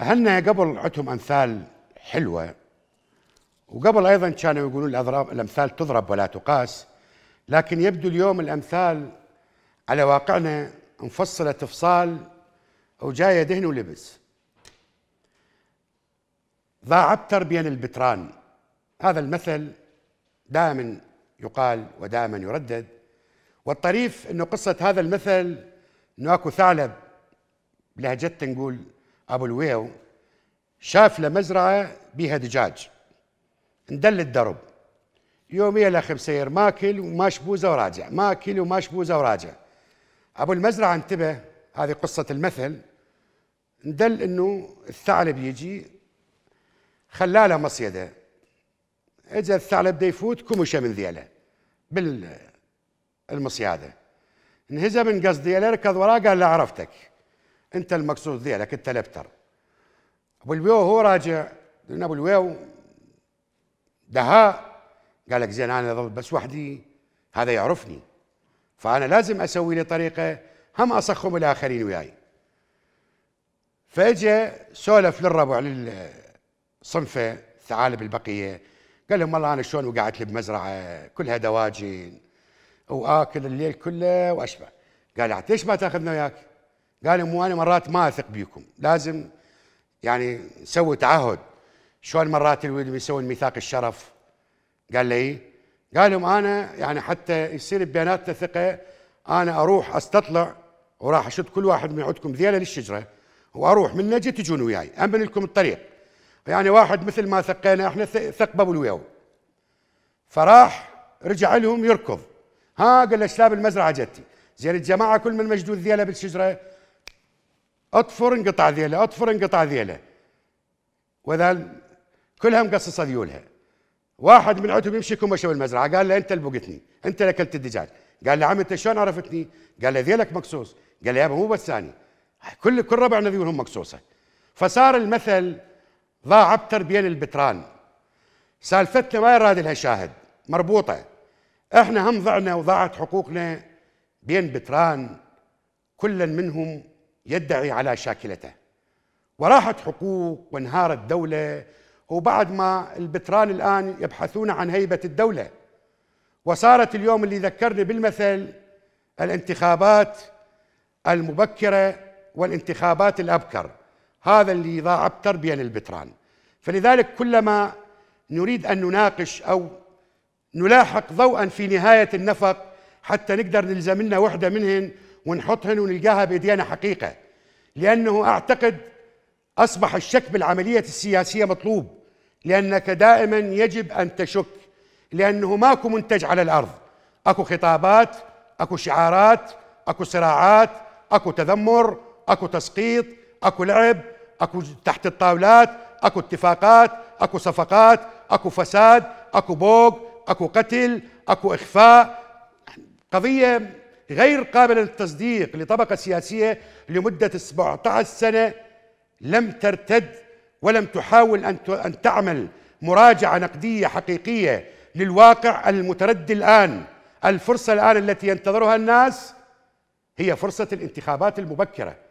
اهلنا قبل عندهم امثال حلوه وقبل ايضا كانوا يقولون الاضراب الامثال تضرب ولا تقاس لكن يبدو اليوم الامثال على واقعنا انفصلت تفصال وجايه دهن ولبس ضاع ابتر بين البتران هذا المثل دائما يقال ودائما يردد والطريف انه قصه هذا المثل انه اكو ثعلب لهجتنا نقول ابو الويو شاف له مزرعه بيها دجاج ندل الدرب يوميا الاخ مسير ماكل وما شبوزه وراجع ماكل وما شبوزه وراجع ابو المزرعه انتبه هذه قصه المثل ندل انه الثعلب يجي خلاله مصيده اجى الثعلب بده يفوت كمشه من ذيله بالمصياده انهزم من قصدي ركض وراه قال لا عرفتك انت المقصود ديالك انت لبتر ابو الويو هو راجع لان ابو الويو دهاء قال لك زين انا بس وحدي هذا يعرفني فانا لازم اسوي لي طريقه هم اصخم الاخرين وياي فاجا سولف للربع للصنفه الثعالب البقيه قال لهم والله انا شلون وقعت لي بمزرعه كلها دواجن واكل الليل كله واشبع قال ليش ما تاخذنا وياك؟ قال مو انا مرات ما اثق بيكم لازم يعني نسوي تعهد شلون مرات الولد بيسوي ميثاق الشرف قال لي قال لهم انا يعني حتى يصير بيناتنا ثقه انا اروح استطلع وراح اشد كل واحد من عندكم ذيله للشجره واروح من نجي تجون وياي امن لكم الطريق يعني واحد مثل ما ثقينا احنا ثق بابو الويو فراح رجع لهم يركض ها قال له شلاب المزرعه جتي زين الجماعه كل من مشدود ذيله بالشجره اطفر انقطع ذيله اطفر انقطع ذيله واذا كلها مقصصه ذيولها واحد من عندهم يمشي كمشه بالمزرعه قال له انت اللي بقتني انت اللي اكلت الدجاج قال له عم انت شلون عرفتني؟ قال له ذيلك مقصوص قال له يابا مو بس ثاني كل كل ربعنا ذيولهم مقصوصه فصار المثل ضاع ابتر بين البتران سالفتنا ما يراد لها شاهد مربوطه احنا هم ضعنا وضاعت حقوقنا بين بتران كلا منهم يدعي على شاكلته وراحت حقوق وانهارت دولة وبعد ما البتران الآن يبحثون عن هيبة الدولة وصارت اليوم اللي ذكرني بالمثل الانتخابات المبكرة والانتخابات الأبكر هذا اللي ضاع أبتر للبتران فلذلك كلما نريد أن نناقش أو نلاحق ضوءا في نهاية النفق حتى نقدر نلزم لنا وحدة منهن ونحطهن ونلقاها بايدينا حقيقه لانه اعتقد اصبح الشك بالعمليه السياسيه مطلوب لانك دائما يجب ان تشك لانه ماكو منتج على الارض اكو خطابات اكو شعارات اكو صراعات اكو تذمر اكو تسقيط اكو لعب اكو تحت الطاولات اكو اتفاقات اكو صفقات اكو فساد اكو بوق اكو قتل اكو اخفاء قضيه غير قابلة للتصديق لطبقة سياسية لمدة 17 سنة لم ترتد ولم تحاول أن تعمل مراجعة نقدية حقيقية للواقع المتردي الآن الفرصة الآن التي ينتظرها الناس هي فرصة الانتخابات المبكرة